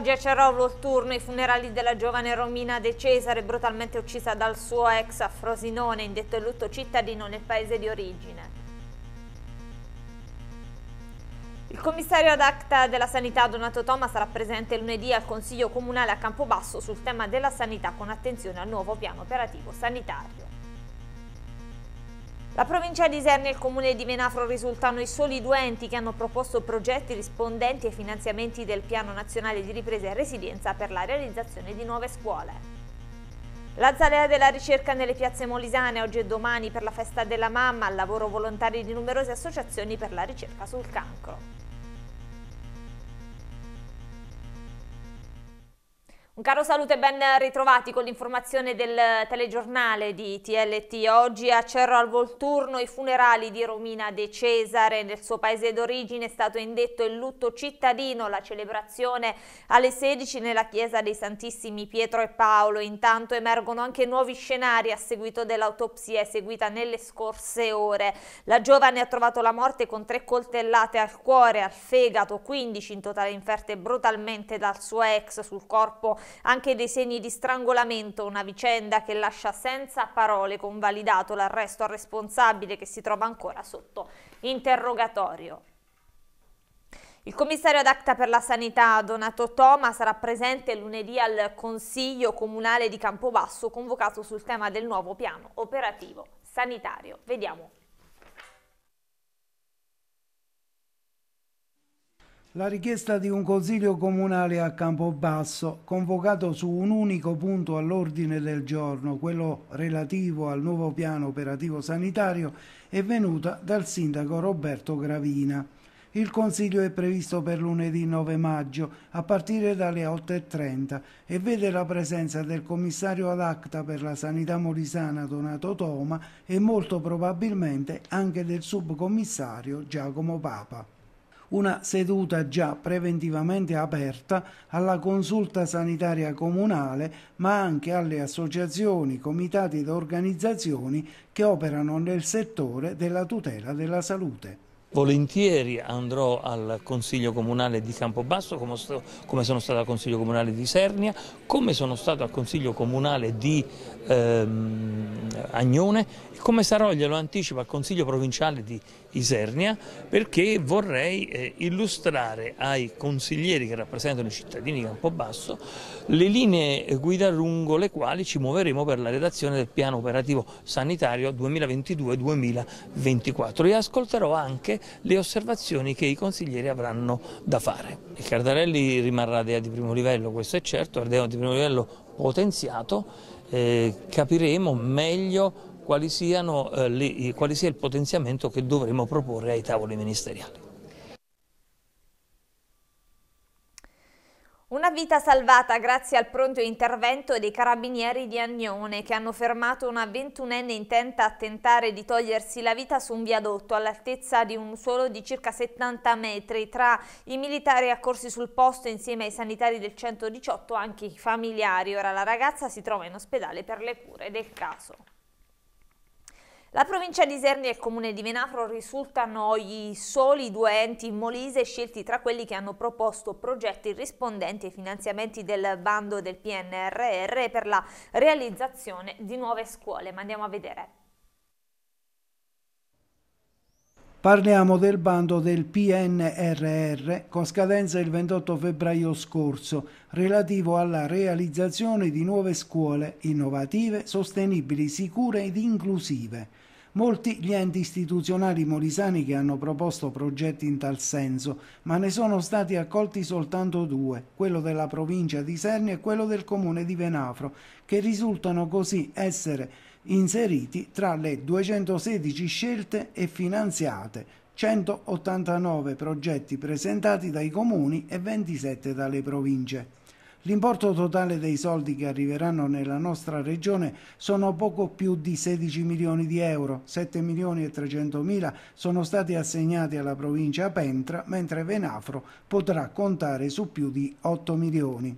Oggi a Cerolo turno i funerali della giovane Romina De Cesare, brutalmente uccisa dal suo ex a Frosinone, indetto il lutto cittadino nel paese di origine. Il commissario ad acta della sanità Donato Toma sarà presente lunedì al Consiglio Comunale a Campobasso sul tema della sanità con attenzione al nuovo piano operativo sanitario. La provincia di Isernia e il comune di Menafro risultano i soli due enti che hanno proposto progetti rispondenti ai finanziamenti del Piano Nazionale di Ripresa e Resilienza per la realizzazione di nuove scuole. La zalea della ricerca nelle piazze molisane oggi e domani per la festa della mamma, al lavoro volontario di numerose associazioni per la ricerca sul cancro. Un caro saluto e ben ritrovati con l'informazione del telegiornale di TLT. Oggi a Cerro al Volturno i funerali di Romina De Cesare. Nel suo paese d'origine è stato indetto il lutto cittadino, la celebrazione alle 16 nella chiesa dei Santissimi Pietro e Paolo. Intanto emergono anche nuovi scenari a seguito dell'autopsia eseguita nelle scorse ore. La giovane ha trovato la morte con tre coltellate al cuore, al fegato, 15 in totale inferte brutalmente dal suo ex sul corpo anche dei segni di strangolamento, una vicenda che lascia senza parole convalidato l'arresto al responsabile che si trova ancora sotto interrogatorio. Il commissario ad acta per la sanità Donato Toma sarà presente lunedì al Consiglio Comunale di Campobasso convocato sul tema del nuovo piano operativo sanitario. Vediamo La richiesta di un Consiglio Comunale a Campobasso, convocato su un unico punto all'ordine del giorno, quello relativo al nuovo piano operativo sanitario, è venuta dal sindaco Roberto Gravina. Il Consiglio è previsto per lunedì 9 maggio a partire dalle 8.30 e vede la presenza del commissario ad acta per la sanità molisana Donato Toma e molto probabilmente anche del subcommissario Giacomo Papa una seduta già preventivamente aperta alla consulta sanitaria comunale, ma anche alle associazioni, comitati ed organizzazioni che operano nel settore della tutela della salute. Volentieri andrò al Consiglio Comunale di Campobasso, come, sono stato al Consiglio Comunale di Sernia, come sono stato al Consiglio Comunale di ehm, Agnone e come sarò, glielo anticipo, al Consiglio Provinciale di Isernia perché vorrei eh, illustrare ai consiglieri che rappresentano i cittadini di Campobasso le linee guida lungo le quali ci muoveremo per la redazione del piano operativo sanitario 2022-2024 e ascolterò anche le osservazioni che i consiglieri avranno da fare. Il Cardarelli rimarrà DEA di primo livello, questo è certo, DEA di primo livello potenziato, eh, capiremo meglio quali, siano, eh, le, quali sia il potenziamento che dovremo proporre ai tavoli ministeriali. Una vita salvata grazie al pronto intervento dei carabinieri di Agnone che hanno fermato una ventunenne intenta a tentare di togliersi la vita su un viadotto all'altezza di un suolo di circa 70 metri tra i militari accorsi sul posto insieme ai sanitari del 118 anche i familiari. Ora la ragazza si trova in ospedale per le cure del caso. La provincia di Serni e il comune di Venafro risultano i soli due enti in Molise scelti tra quelli che hanno proposto progetti rispondenti ai finanziamenti del bando del PNRR per la realizzazione di nuove scuole. Ma andiamo a vedere. Parliamo del bando del PNRR con scadenza il 28 febbraio scorso relativo alla realizzazione di nuove scuole innovative, sostenibili, sicure ed inclusive Molti gli enti istituzionali molisani che hanno proposto progetti in tal senso, ma ne sono stati accolti soltanto due, quello della provincia di Serni e quello del comune di Venafro, che risultano così essere inseriti tra le 216 scelte e finanziate, 189 progetti presentati dai comuni e 27 dalle province. L'importo totale dei soldi che arriveranno nella nostra regione sono poco più di 16 milioni di euro, 7 milioni e 300 mila sono stati assegnati alla provincia Pentra, mentre Venafro potrà contare su più di 8 milioni.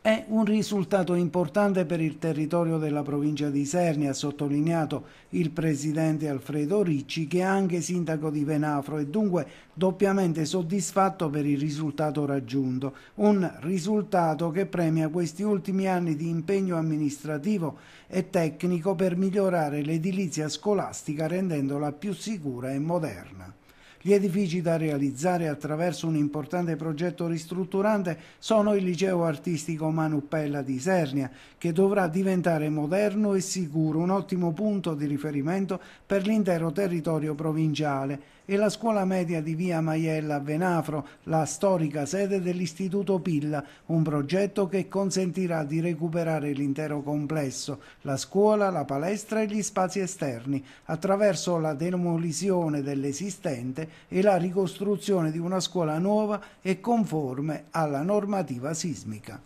È un risultato importante per il territorio della provincia di Isernia, ha sottolineato il presidente Alfredo Ricci, che è anche sindaco di Venafro e dunque doppiamente soddisfatto per il risultato raggiunto. Un risultato che premia questi ultimi anni di impegno amministrativo e tecnico per migliorare l'edilizia scolastica rendendola più sicura e moderna. Gli edifici da realizzare attraverso un importante progetto ristrutturante sono il liceo artistico Manuppella di Isernia, che dovrà diventare moderno e sicuro, un ottimo punto di riferimento per l'intero territorio provinciale e la scuola media di via Maiella a Venafro, la storica sede dell'Istituto Pilla, un progetto che consentirà di recuperare l'intero complesso, la scuola, la palestra e gli spazi esterni, attraverso la demolizione dell'esistente e la ricostruzione di una scuola nuova e conforme alla normativa sismica.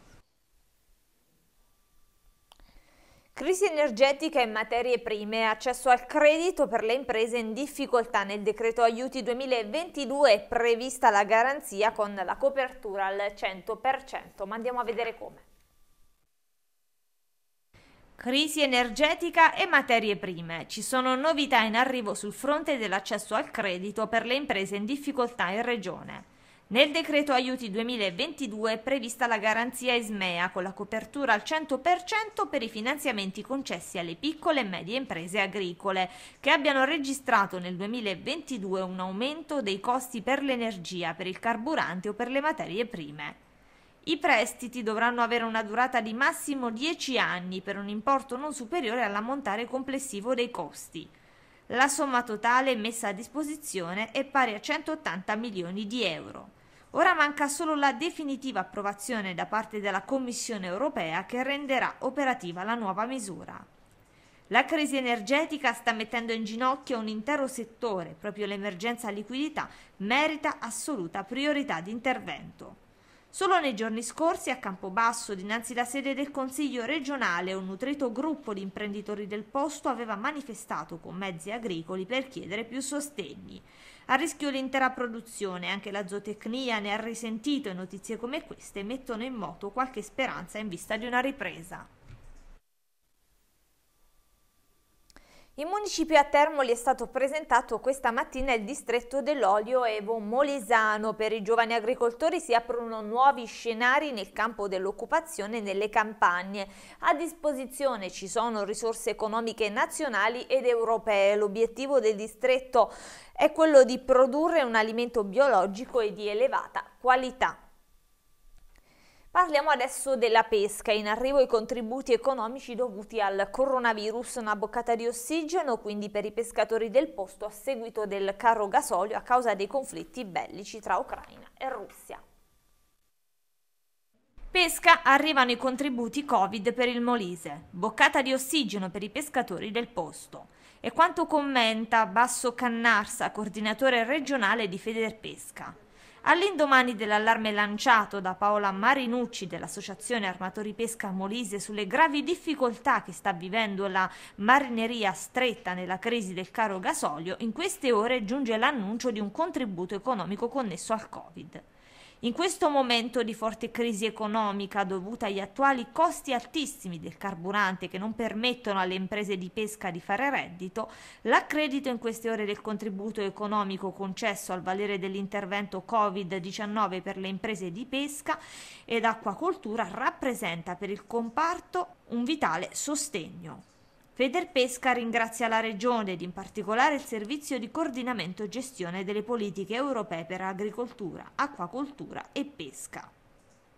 Crisi energetica e materie prime, accesso al credito per le imprese in difficoltà. Nel decreto aiuti 2022 è prevista la garanzia con la copertura al 100%, ma andiamo a vedere come. Crisi energetica e materie prime. Ci sono novità in arrivo sul fronte dell'accesso al credito per le imprese in difficoltà in regione. Nel decreto aiuti 2022 è prevista la garanzia ISMEA con la copertura al 100% per i finanziamenti concessi alle piccole e medie imprese agricole che abbiano registrato nel 2022 un aumento dei costi per l'energia, per il carburante o per le materie prime. I prestiti dovranno avere una durata di massimo 10 anni per un importo non superiore all'ammontare complessivo dei costi. La somma totale messa a disposizione è pari a 180 milioni di euro. Ora manca solo la definitiva approvazione da parte della Commissione europea che renderà operativa la nuova misura. La crisi energetica sta mettendo in ginocchio un intero settore, proprio l'emergenza liquidità merita assoluta priorità di intervento. Solo nei giorni scorsi a Campobasso, dinanzi alla sede del Consiglio regionale, un nutrito gruppo di imprenditori del posto aveva manifestato con mezzi agricoli per chiedere più sostegni. A rischio l'intera produzione, anche la zootecnia ne ha risentito e notizie come queste mettono in moto qualche speranza in vista di una ripresa. In municipio a Termoli è stato presentato questa mattina il distretto dell'olio Evo Molisano. Per i giovani agricoltori si aprono nuovi scenari nel campo dell'occupazione nelle campagne. A disposizione ci sono risorse economiche nazionali ed europee. L'obiettivo del distretto è quello di produrre un alimento biologico e di elevata qualità. Parliamo adesso della pesca, in arrivo i contributi economici dovuti al coronavirus, una boccata di ossigeno quindi per i pescatori del posto a seguito del carro gasolio a causa dei conflitti bellici tra Ucraina e Russia. Pesca arrivano i contributi Covid per il Molise, boccata di ossigeno per i pescatori del posto. E quanto commenta Basso Cannarsa, coordinatore regionale di Federpesca. All'indomani dell'allarme lanciato da Paola Marinucci dell'Associazione Armatori Pesca Molise sulle gravi difficoltà che sta vivendo la marineria stretta nella crisi del caro gasolio, in queste ore giunge l'annuncio di un contributo economico connesso al Covid. In questo momento di forte crisi economica dovuta agli attuali costi altissimi del carburante che non permettono alle imprese di pesca di fare reddito, l'accredito in queste ore del contributo economico concesso al valere dell'intervento Covid-19 per le imprese di pesca ed acquacoltura rappresenta per il comparto un vitale sostegno. Federpesca ringrazia la Regione ed in particolare il Servizio di coordinamento e gestione delle politiche europee per agricoltura, acquacoltura e pesca.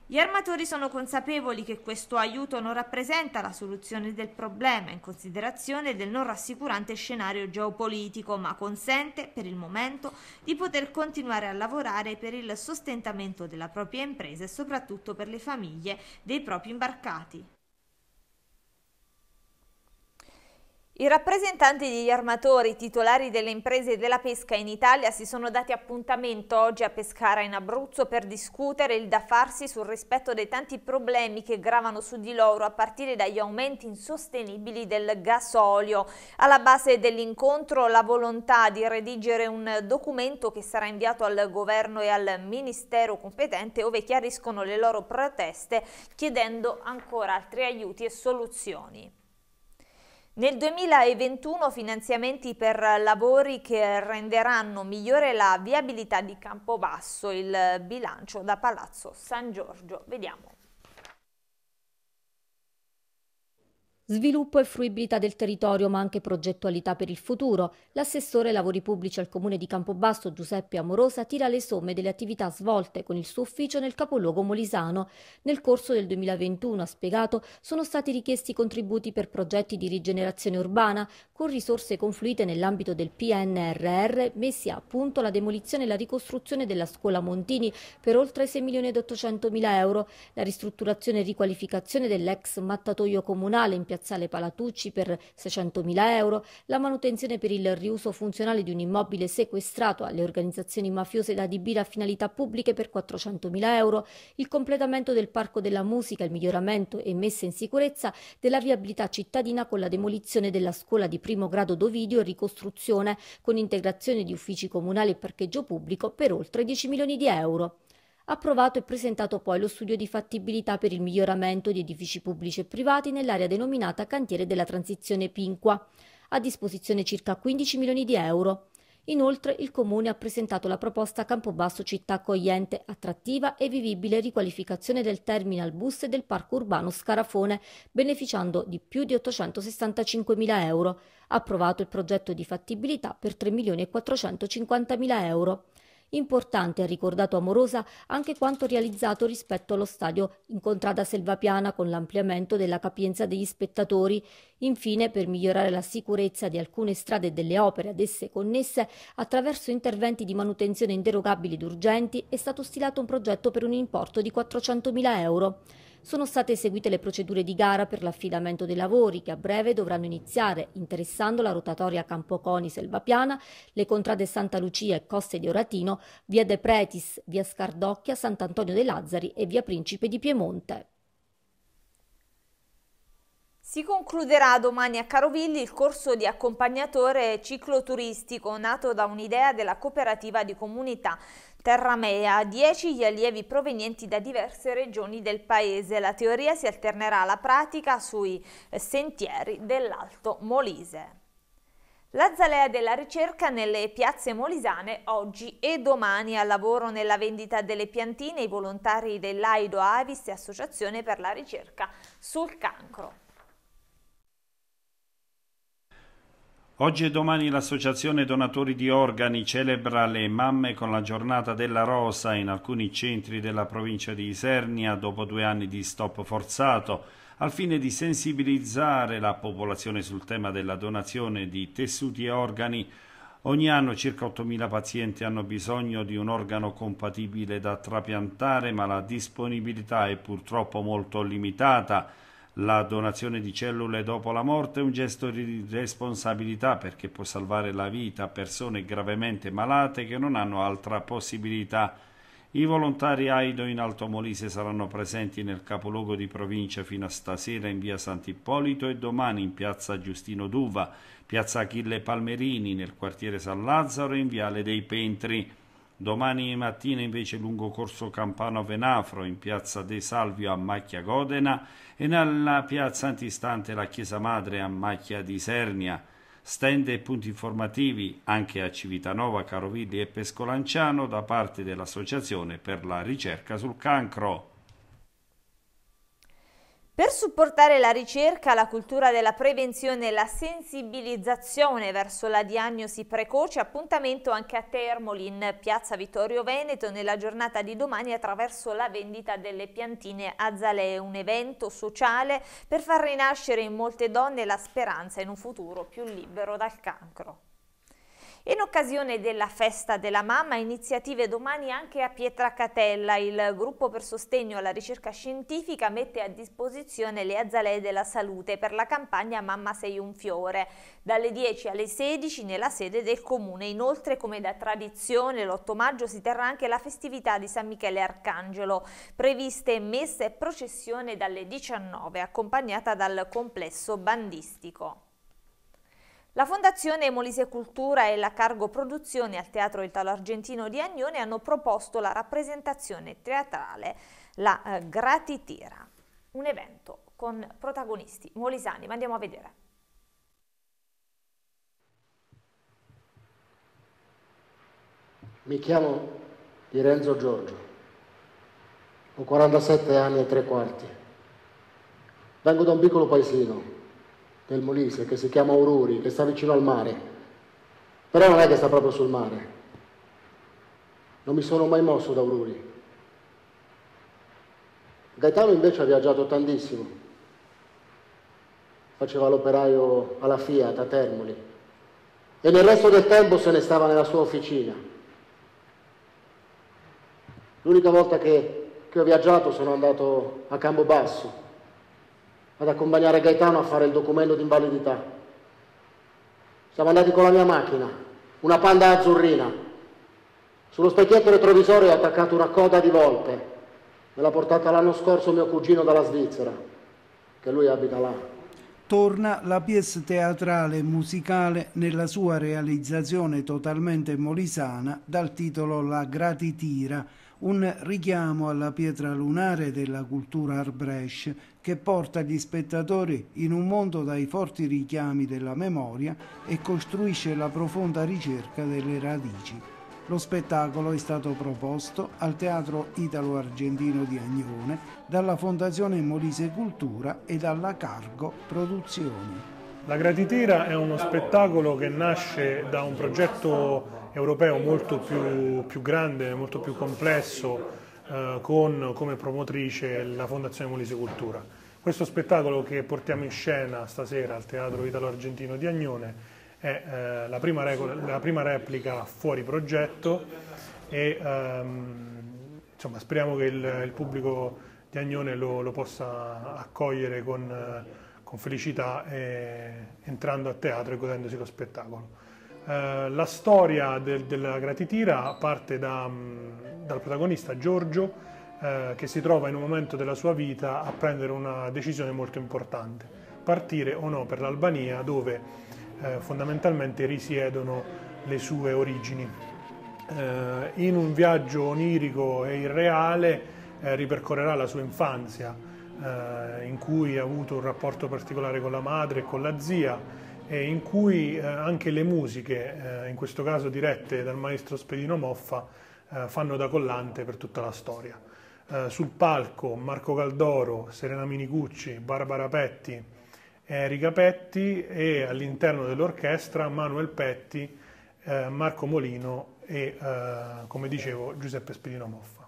Gli armatori sono consapevoli che questo aiuto non rappresenta la soluzione del problema in considerazione del non rassicurante scenario geopolitico, ma consente, per il momento, di poter continuare a lavorare per il sostentamento della propria impresa e soprattutto per le famiglie dei propri imbarcati. I rappresentanti degli armatori titolari delle imprese della pesca in Italia si sono dati appuntamento oggi a Pescara in Abruzzo per discutere il da farsi sul rispetto dei tanti problemi che gravano su di loro a partire dagli aumenti insostenibili del gasolio. Alla base dell'incontro la volontà di redigere un documento che sarà inviato al governo e al ministero competente dove chiariscono le loro proteste chiedendo ancora altri aiuti e soluzioni. Nel 2021 finanziamenti per lavori che renderanno migliore la viabilità di Campobasso, il bilancio da Palazzo San Giorgio. Vediamo. Sviluppo e fruibilità del territorio, ma anche progettualità per il futuro. L'assessore lavori pubblici al comune di Campobasso Giuseppe Amorosa tira le somme delle attività svolte con il suo ufficio nel capoluogo molisano. Nel corso del 2021, ha spiegato, sono stati richiesti contributi per progetti di rigenerazione urbana con risorse confluite nell'ambito del PNRR messi a punto la demolizione e la ricostruzione della scuola Montini per oltre 6 milioni ed 800 mila euro, la ristrutturazione e riqualificazione dell'ex mattatoio comunale in piazza piazzale Palatucci per 600.000 euro, la manutenzione per il riuso funzionale di un immobile sequestrato alle organizzazioni mafiose da adibire a finalità pubbliche per 400.000 euro, il completamento del Parco della Musica, il miglioramento e messa in sicurezza della viabilità cittadina con la demolizione della scuola di primo grado Dovidio e ricostruzione con integrazione di uffici comunali e parcheggio pubblico per oltre 10 milioni di euro approvato e presentato poi lo studio di fattibilità per il miglioramento di edifici pubblici e privati nell'area denominata cantiere della transizione Pinqua, a disposizione circa 15 milioni di euro. Inoltre il Comune ha presentato la proposta Campobasso città accogliente, attrattiva e vivibile riqualificazione del terminal bus e del parco urbano Scarafone, beneficiando di più di 865 mila euro. Approvato il progetto di fattibilità per 3 milioni e 450 mila euro. Importante ha ricordato Amorosa anche quanto realizzato rispetto allo stadio in contrada Selvapiana con l'ampliamento della capienza degli spettatori. Infine, per migliorare la sicurezza di alcune strade e delle opere ad esse connesse, attraverso interventi di manutenzione inderogabili ed urgenti, è stato stilato un progetto per un importo di 400.000 euro. Sono state eseguite le procedure di gara per l'affidamento dei lavori che a breve dovranno iniziare, interessando la rotatoria Campoconi Selvapiana, le contrade Santa Lucia e Coste di Oratino, via De Pretis, via Scardocchia, Sant'Antonio dei Lazzari e via Principe di Piemonte. Si concluderà domani a Carovilli il corso di accompagnatore cicloturistico nato da un'idea della cooperativa di comunità. Terramea, 10 gli allievi provenienti da diverse regioni del paese. La teoria si alternerà alla pratica sui eh, sentieri dell'Alto Molise. La zalea della ricerca nelle piazze molisane oggi e domani al lavoro nella vendita delle piantine i volontari dell'AIDO Avis e Associazione per la ricerca sul cancro. Oggi e domani l'associazione donatori di organi celebra le mamme con la giornata della rosa in alcuni centri della provincia di Isernia dopo due anni di stop forzato al fine di sensibilizzare la popolazione sul tema della donazione di tessuti e organi. Ogni anno circa 8.000 pazienti hanno bisogno di un organo compatibile da trapiantare ma la disponibilità è purtroppo molto limitata. La donazione di cellule dopo la morte è un gesto di responsabilità perché può salvare la vita a persone gravemente malate che non hanno altra possibilità. I volontari AIDO in Alto Molise saranno presenti nel capoluogo di provincia fino a stasera in via Sant'Ippolito e domani in piazza Giustino Duva, piazza Achille Palmerini nel quartiere San Lazzaro e in viale dei Pentri. Domani mattina invece lungo corso Campano Venafro, in piazza De Salvio a Macchia Godena e nella piazza antistante la Chiesa Madre a Macchia di Sernia. Stende e punti informativi anche a Civitanova, Carovilli e Pescolanciano da parte dell'Associazione per la ricerca sul cancro. Per supportare la ricerca, la cultura della prevenzione e la sensibilizzazione verso la diagnosi precoce, appuntamento anche a Termoli in Piazza Vittorio Veneto nella giornata di domani attraverso la vendita delle piantine azalee, un evento sociale per far rinascere in molte donne la speranza in un futuro più libero dal cancro. In occasione della festa della mamma, iniziative domani anche a Pietracatella. Il gruppo per sostegno alla ricerca scientifica mette a disposizione le azalee della salute per la campagna Mamma sei un fiore, dalle 10 alle 16 nella sede del comune. Inoltre, come da tradizione, l'8 maggio si terrà anche la festività di San Michele Arcangelo, previste messa e processione dalle 19, accompagnata dal complesso bandistico. La Fondazione Molise Cultura e la Cargo Produzione al Teatro Italo Argentino di Agnone hanno proposto la rappresentazione teatrale La eh, Gratitira, un evento con protagonisti molisani, ma andiamo a vedere. Mi chiamo Lorenzo Giorgio, ho 47 anni e tre quarti. Vengo da un piccolo paesino, del Molise che si chiama Aurori, che sta vicino al mare, però non è che sta proprio sul mare. Non mi sono mai mosso da Aurori. Gaetano invece ha viaggiato tantissimo. Faceva l'operaio alla Fiat a Termoli e nel resto del tempo se ne stava nella sua officina. L'unica volta che, che ho viaggiato sono andato a Campobasso ad accompagnare Gaetano a fare il documento di invalidità. Siamo andati con la mia macchina, una panda azzurrina. Sullo specchietto retrovisore ho attaccato una coda di volpe. Me l'ha portata l'anno scorso mio cugino dalla Svizzera, che lui abita là. Torna la pièce teatrale e musicale nella sua realizzazione totalmente molisana dal titolo La Gratitira, un richiamo alla pietra lunare della cultura Arbrecht che porta gli spettatori in un mondo dai forti richiami della memoria e costruisce la profonda ricerca delle radici. Lo spettacolo è stato proposto al Teatro Italo-Argentino di Agnone dalla Fondazione Molise Cultura e dalla Cargo Produzioni. La Gratitira è uno spettacolo che nasce da un progetto europeo molto più, più grande, molto più complesso, eh, con come promotrice la Fondazione Molise Cultura. Questo spettacolo che portiamo in scena stasera al Teatro Italo-Argentino di Agnone è eh, la, prima la, prima replica fuori progetto e ehm, insomma, speriamo che il, il, pubblico di Agnone lo, lo possa accogliere con... Eh, con felicità e, eh, entrando a teatro e godendosi lo spettacolo. Eh, la storia del, della gratitira parte da, mm, dal protagonista Giorgio eh, che si trova in un momento della sua vita a prendere una decisione molto importante, partire o no per l'Albania dove eh, fondamentalmente risiedono le sue origini. Eh, in un viaggio onirico e irreale eh, ripercorrerà la sua infanzia, eh, in cui ha avuto un rapporto particolare con la madre e con la zia e in cui eh, anche le musiche, eh, in questo caso dirette dal maestro Spedino Moffa, eh, fanno da collante per tutta la storia. Eh, sul palco Marco Caldoro, Serena Minicucci, Barbara Petti, Erika Petti e all'interno dell'orchestra Manuel Petti, Marco Molino e, come dicevo, Giuseppe Spedino Moffa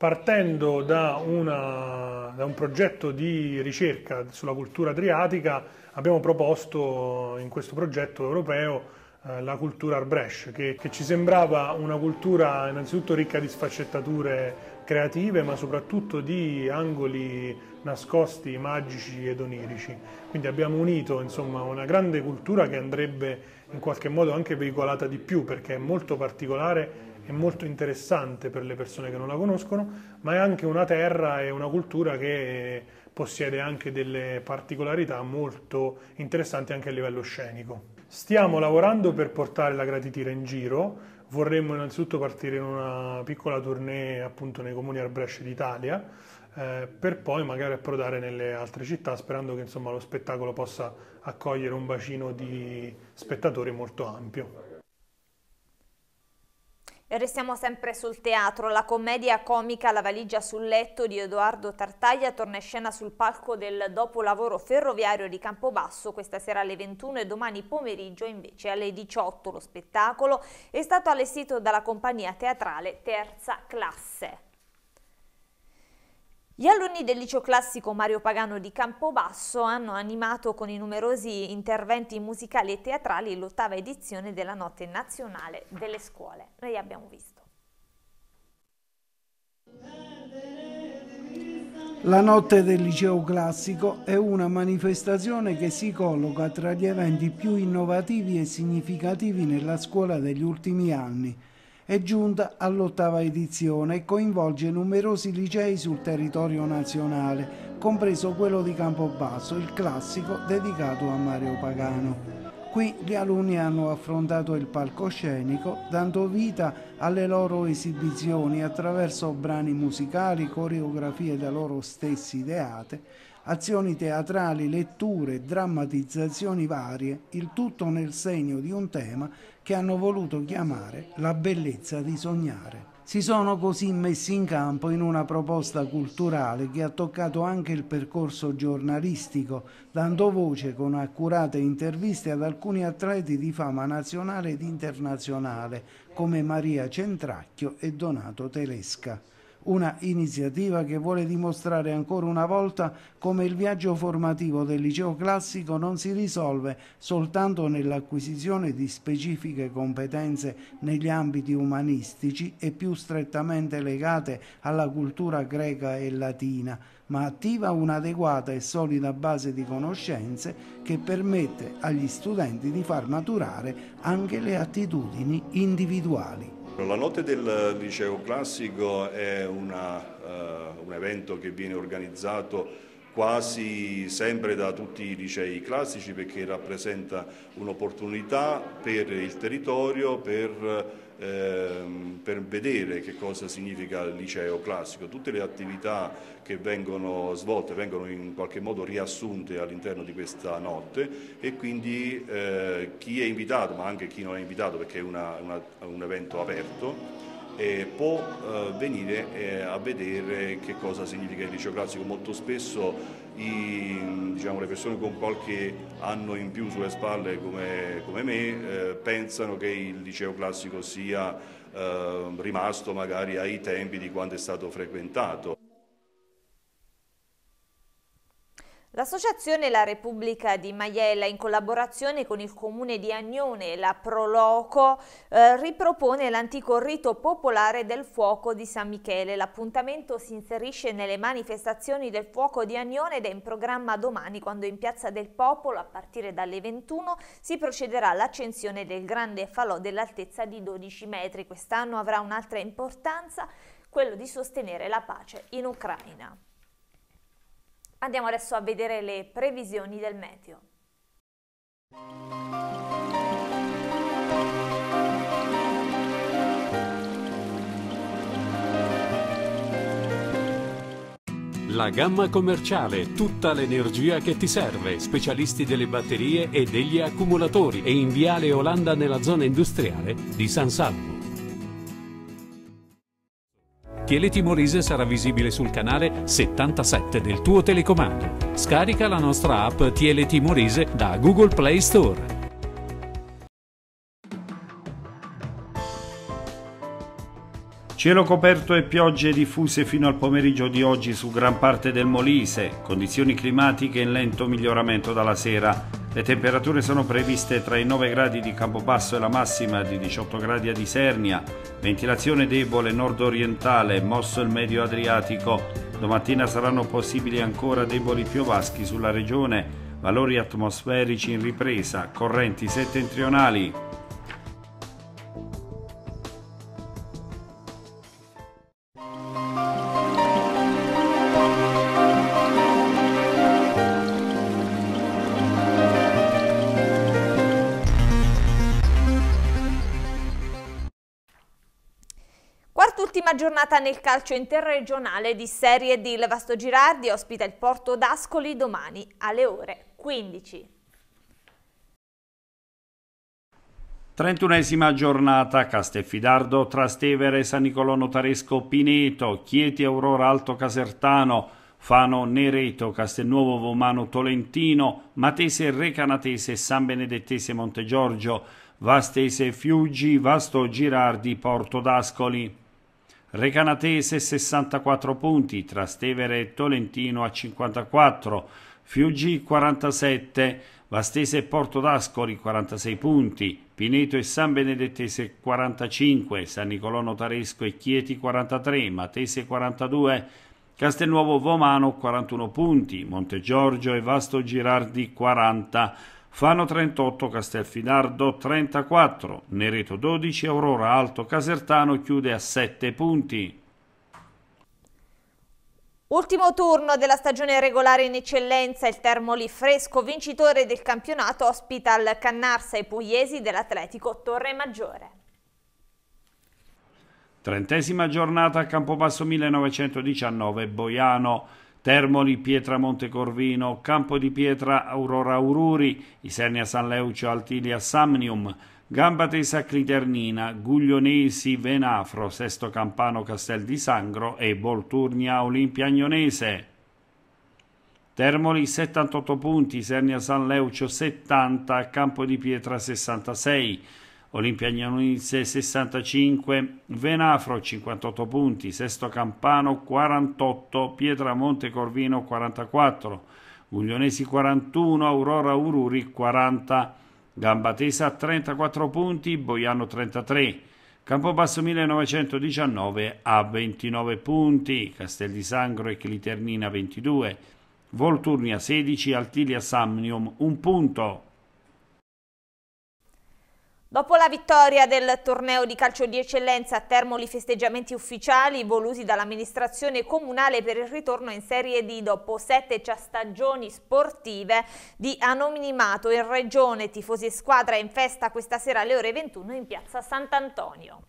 partendo da, una, da, un progetto di ricerca sulla cultura adriatica abbiamo proposto in questo progetto europeo eh, la cultura Arbresh che, che ci sembrava una cultura innanzitutto ricca di sfaccettature creative ma soprattutto di angoli nascosti, magici ed onirici. Quindi abbiamo unito insomma, una grande cultura che andrebbe in qualche modo anche veicolata di più perché è molto particolare è molto interessante per le persone che non la conoscono, ma è anche una terra e una cultura che possiede anche delle particolarità molto interessanti anche a livello scenico. Stiamo lavorando per portare la gratitira in giro, vorremmo innanzitutto partire in una piccola tournée appunto nei comuni arbresci d'Italia, eh, per poi magari approdare nelle altre città, sperando che insomma, lo spettacolo possa accogliere un bacino di spettatori molto ampio restiamo sempre sul teatro, la commedia comica La valigia sul letto di Edoardo Tartaglia torna in scena sul palco del dopolavoro ferroviario di Campobasso questa sera alle 21 e domani pomeriggio invece alle 18. Lo spettacolo è stato allestito dalla compagnia teatrale Terza Classe. Gli alunni del liceo classico Mario Pagano di Campobasso hanno animato con i numerosi interventi musicali e teatrali l'ottava edizione della Notte Nazionale delle Scuole. Noi abbiamo visto. La notte del liceo classico è una manifestazione che si colloca tra gli eventi più innovativi e significativi nella scuola degli ultimi anni è giunta all'ottava edizione e coinvolge numerosi licei sul territorio nazionale, compreso quello di Campobasso, il classico dedicato a Mario Pagano. Qui gli alunni hanno affrontato il palcoscenico dando vita alle loro esibizioni attraverso brani musicali, coreografie da loro stessi ideate, azioni teatrali, letture, drammatizzazioni varie, il tutto nel segno di un tema che hanno voluto chiamare la bellezza di sognare. Si sono così messi in campo in una proposta culturale che ha toccato anche il percorso giornalistico, dando voce con accurate interviste ad alcuni atleti di fama nazionale ed internazionale, come Maria Centracchio e Donato Telesca. Una iniziativa che vuole dimostrare ancora una volta come il viaggio formativo del liceo classico non si risolve soltanto nell'acquisizione di specifiche competenze negli ambiti umanistici e più strettamente legate alla cultura greca e latina, ma attiva un'adeguata e solida base di conoscenze che permette agli studenti di far maturare anche le attitudini individuali. La notte del liceo classico è una, uh, un evento che viene organizzato quasi sempre da tutti i licei classici perché rappresenta un'opportunità per il territorio, per ehm, per vedere che cosa significa il liceo classico. Tutte le attività che vengono svolte vengono in qualche modo riassunte all'interno di questa notte e quindi eh, chi è invitato, ma anche chi non è invitato perché è una, una, un evento aperto, eh, può eh, venire eh, a vedere che cosa significa il liceo classico. Molto spesso i, diciamo, le persone con qualche anno in più sulle spalle come, come me eh, pensano che il liceo classico sia eh, rimasto magari ai tempi di quando è stato frequentato. L'associazione La Repubblica di Maiella in collaborazione con il comune di Agnone e la Proloco eh, ripropone l'antico rito popolare del fuoco di San Michele. L'appuntamento si inserisce nelle manifestazioni del fuoco di Agnone ed è in programma domani quando in Piazza del Popolo a partire dalle 21 si procederà all'accensione del grande falò dell'altezza di 12 metri. Quest'anno avrà un'altra importanza, quello di sostenere la pace in Ucraina. Andiamo adesso a vedere le previsioni del meteo. La gamma commerciale, tutta l'energia che ti serve, specialisti delle batterie e degli accumulatori e in Viale Olanda nella zona industriale di San Salvo. Tele Timorese sarà visibile sul canale 77 del tuo telecomando. Scarica la nostra app Tele Timorese da Google Play Store. Cielo coperto e piogge diffuse fino al pomeriggio di oggi su gran parte del Molise, condizioni climatiche in lento miglioramento dalla sera le temperature sono previste tra i 9 gradi di Campobasso e la massima di 18 gradi ad Isernia, ventilazione debole nord-orientale, mosso il medio Adriatico. Domattina saranno possibili ancora deboli piovaschi sulla regione, valori atmosferici in ripresa, correnti settentrionali. giornata nel calcio interregionale di Serie D. Il Vasto Girardi ospita il Porto d'Ascoli domani alle ore 15. 31esima giornata Castelfidardo, Trastevere, San Nicolò Notaresco, Pineto, Chieti, Aurora, Alto Casertano, Fano, Nereto, Castelnuovo, Vomano, Tolentino, Matese, Recanatese, San Benedettese, Monte Giorgio, Vastese, Fiuggi, Vasto Girardi, Porto d'Ascoli. Recanatese 64 punti, Trastevere e Tolentino a 54, Fiuggi 47, Vastese e Porto d'Ascoli 46 punti, Pineto e San Benedettese 45, San Nicolò Notaresco e Chieti 43, Matese 42, Castelnuovo Vomano 41 punti, Montegiorgio e Vasto Girardi 40 Fano 38, Castelfidardo 34, Nereto 12, Aurora Alto Casertano chiude a 7 punti. Ultimo turno della stagione regolare in eccellenza, il Termoli Fresco, vincitore del campionato, ospita il Cannarsa e Pugliesi dell'Atletico Torre Maggiore. Trentesima giornata a Campobasso 1919 Boiano. Termoli, Pietra, Montecorvino, Campo di Pietra, Aurora Aururi, Isernia, San Leucio, Altilia, Samnium, Gambatesa, Cliternina, Guglionesi, Venafro, Sesto Campano, Castel di Sangro e Volturnia, Olimpia Agnonese. Termoli 78 punti, Isernia, San Leucio 70, Campo di Pietra 66. Olimpia Gnonizze 65, Venafro 58 punti, Sesto Campano 48, Pietramonte Corvino 44, Guglionesi 41, Aurora Ururi 40, Gambatesa 34 punti, Boiano 33, Campobasso 1919 a 29 punti, Castel di Sangro e Cliternina 22, Volturnia 16, Altilia Samnium 1 punto. Dopo la vittoria del torneo di calcio di eccellenza a Termoli festeggiamenti ufficiali voluti dall'amministrazione comunale per il ritorno in Serie D dopo sette stagioni sportive di anonimato in regione, tifosi e squadra in festa questa sera alle ore 21 in piazza Sant'Antonio.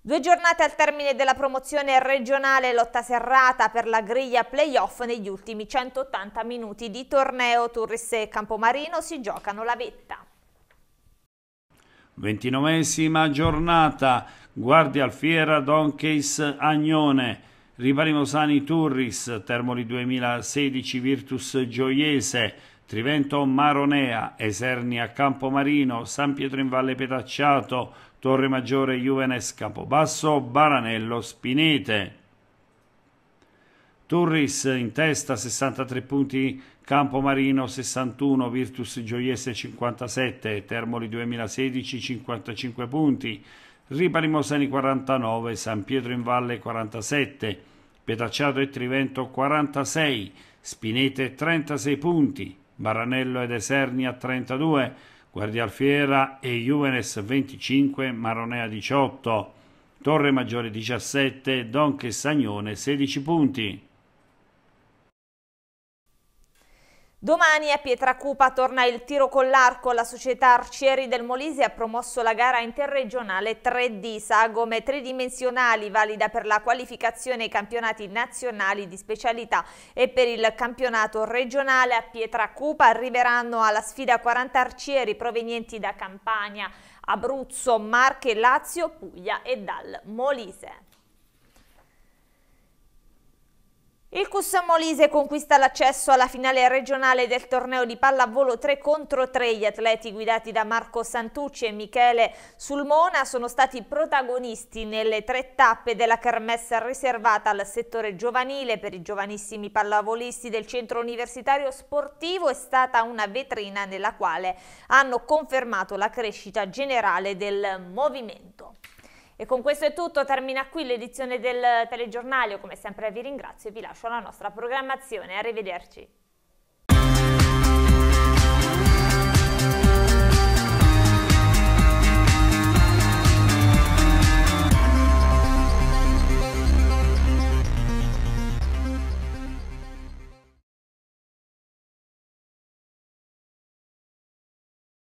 Due giornate al termine della promozione regionale lotta serrata per la griglia playoff negli ultimi 180 minuti di torneo Turris e Campomarino si giocano la vetta. Ventinovesima giornata, Guardia Alfiera, Donkeis, Agnone, Ribari Mosani, Turris, Termoli 2016, Virtus Gioiese, Trivento Maronea, Esernia Campomarino, San Pietro in Valle Petacciato, Torre Maggiore Juvenes Capobasso, Baranello Spinete. Turris in testa 63 punti, Campomarino 61, Virtus Gioiese 57, Termoli 2016 55 punti, Ripari Mosani 49, San Pietro in Valle 47, Petacciato e Trivento 46, Spinete 36 punti, Baranello ed Esernia 32, Guardialfiera e Juvenes 25, Maronea 18, Torre Maggiore 17, Donche e Sagnone 16 punti. Domani a Pietracupa torna il tiro con l'arco. La società Arcieri del Molise ha promosso la gara interregionale 3D sagome tridimensionali valida per la qualificazione ai campionati nazionali di specialità e per il campionato regionale a Pietracupa arriveranno alla sfida 40 arcieri provenienti da Campania, Abruzzo, Marche, Lazio, Puglia e dal Molise. Il Cus Molise conquista l'accesso alla finale regionale del torneo di pallavolo 3 contro 3. Gli atleti guidati da Marco Santucci e Michele Sulmona sono stati protagonisti nelle tre tappe della kermessa riservata al settore giovanile per i giovanissimi pallavolisti del centro universitario sportivo. È stata una vetrina nella quale hanno confermato la crescita generale del movimento. E con questo è tutto, termina qui l'edizione del telegiornale. Come sempre vi ringrazio e vi lascio alla nostra programmazione. Arrivederci.